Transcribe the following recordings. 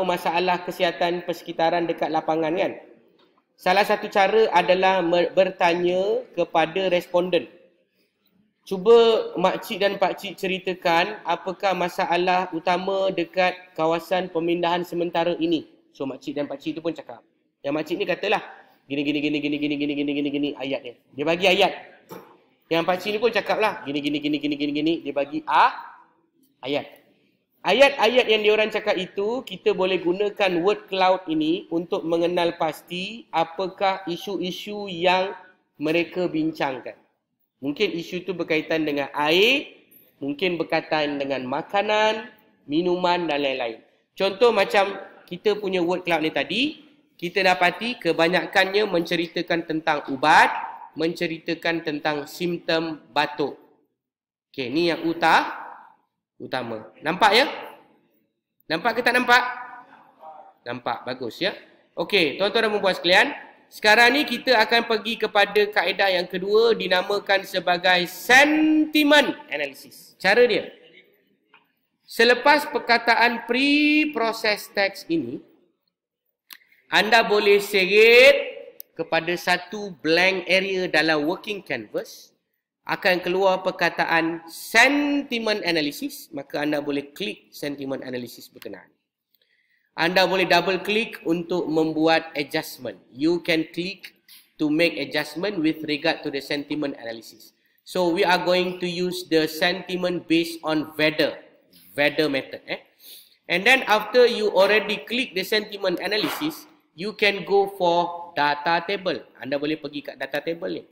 apa masalah kesihatan persekitaran dekat lapangan kan. Salah satu cara adalah bertanya kepada responden. Cuba makcik dan pakcik ceritakan apakah masalah utama dekat kawasan pemindahan sementara ini. So makcik dan pakcik itu pun cakap. Yang makcik ni katalah gini gini gini gini gini gini gini gini gini ayat dia. Dia bagi ayat. Yang pakcik ni pun cakaplah gini gini gini gini gini gini dia bagi a ah, ayat. Ayat-ayat yang diorang cakap itu, kita boleh gunakan word cloud ini untuk mengenal pasti apakah isu-isu yang mereka bincangkan. Mungkin isu itu berkaitan dengan air, mungkin berkaitan dengan makanan, minuman dan lain-lain. Contoh macam kita punya word cloud ni tadi, kita dapati kebanyakannya menceritakan tentang ubat, menceritakan tentang simptom batuk. Okay, ni yang utah, utama. Nampak ya? Nampak ke tak nampak? Nampak. Bagus ya. Okey, tuan-tuan dan puan sekalian, sekarang ni kita akan pergi kepada kaedah yang kedua dinamakan sebagai sentiment analysis. Cara dia. Selepas perkataan pre-process text ini, anda boleh serit kepada satu blank area dalam working canvas akan keluar perkataan sentiment analysis maka anda boleh klik sentiment analysis berkenaan anda boleh double click untuk membuat adjustment you can click to make adjustment with regard to the sentiment analysis so we are going to use the sentiment based on weather weather method eh and then after you already click the sentiment analysis you can go for data table anda boleh pergi kat data table ni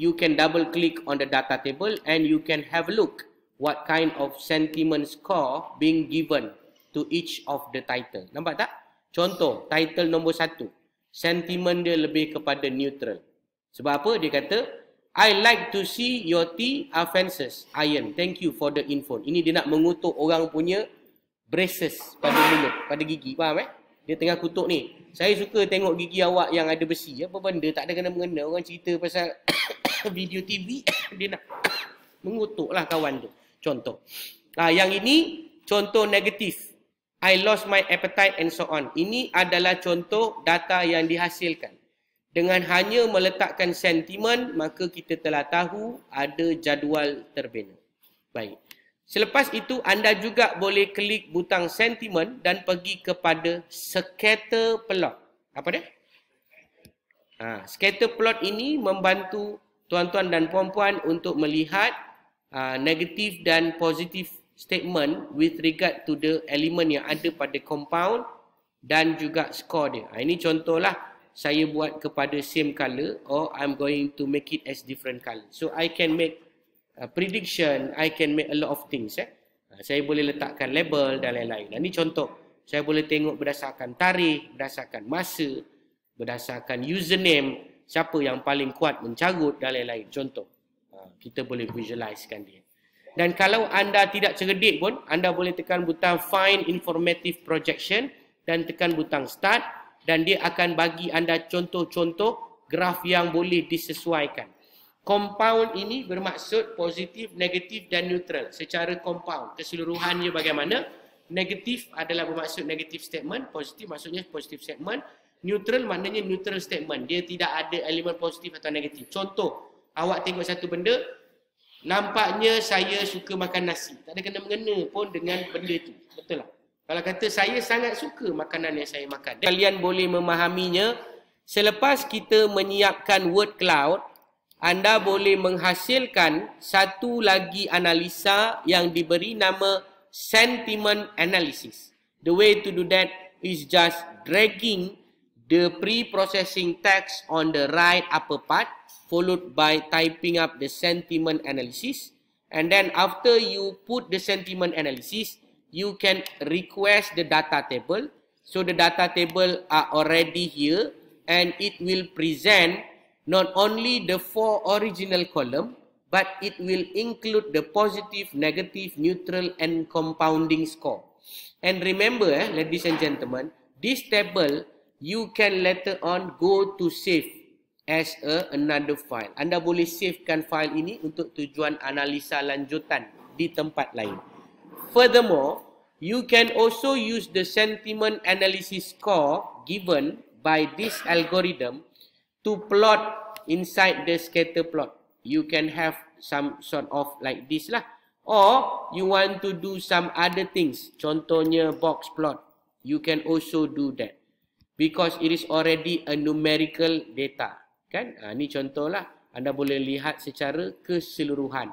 you can double click on the data table and you can have a look what kind of sentiment score being given to each of the title. Nampak tak? Contoh, title nombor satu. Sentiment dia lebih kepada neutral. Sebab apa? Dia kata, I like to see your tea offenses, Iron. Thank you for the info. Ini dia nak mengutuk orang punya braces pada mulut, pada gigi. Faham eh? Dia tengah kutuk ni. Saya suka tengok gigi awak yang ada besi. Apa benda? Tak ada kena mengena. Orang cerita pasal video TV dia nak mengutuklah kawan tu contoh ah yang ini contoh negatif i lost my appetite and so on ini adalah contoh data yang dihasilkan dengan hanya meletakkan sentimen maka kita telah tahu ada jadual terbina baik selepas itu anda juga boleh klik butang sentimen dan pergi kepada scatter plot apa dia Ha, scatter plot ini membantu tuan-tuan dan puan-puan untuk melihat uh, negatif dan positif statement with regard to the element yang ada pada compound dan juga skor dia. Ha, ini contohlah saya buat kepada same color or I'm going to make it as different color. So I can make a prediction, I can make a lot of things. Eh. Ha, saya boleh letakkan label dan lain-lain. Ha, ini contoh. Saya boleh tengok berdasarkan tarikh, berdasarkan masa, berdasarkan username siapa yang paling kuat mencarut dan lain-lain. Contoh, ha, kita boleh visualisekan dia. Dan kalau anda tidak cerdik pun, anda boleh tekan butang Find Informative Projection dan tekan butang Start dan dia akan bagi anda contoh-contoh graf yang boleh disesuaikan. Compound ini bermaksud positif, negatif dan neutral secara compound. Keseluruhannya bagaimana? Negatif adalah bermaksud negatif statement, positif maksudnya positif statement. Neutral maknanya neutral statement. Dia tidak ada elemen positif atau negatif. Contoh, awak tengok satu benda, nampaknya saya suka makan nasi. Tak ada kena-mengena pun dengan benda itu. Betul lah. Kalau kata saya sangat suka makanan yang saya makan. Dan kalian boleh memahaminya, selepas kita menyiapkan word cloud, anda boleh menghasilkan satu lagi analisa yang diberi nama sentiment analysis. The way to do that is just dragging the pre-processing text on the right upper part followed by typing up the sentiment analysis and then after you put the sentiment analysis you can request the data table so the data table are already here and it will present not only the four original column but it will include the positive negative neutral and compounding score and remember eh, ladies and gentlemen this table you can later on go to save as a another file. Anda boleh savekan file ini untuk tujuan analisa lanjutan di tempat lain. Furthermore, you can also use the sentiment analysis score given by this algorithm to plot inside the scatter plot. You can have some sort of like this lah. Or you want to do some other things. Contohnya box plot. You can also do that because it is already a numerical data kan ha, ni contohlah anda boleh lihat secara keseluruhan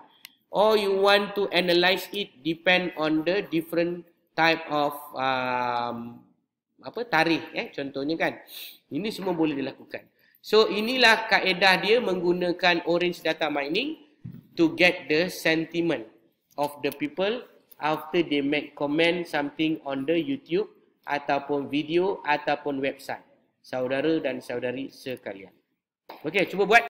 or you want to analyse it depend on the different type of um, apa tarikh eh contohnya kan ini semua boleh dilakukan so inilah kaedah dia menggunakan orange data mining to get the sentiment of the people after they make comment something on the youtube ataupun video ataupun website saudara dan saudari sekalian. Okey, cuba buat.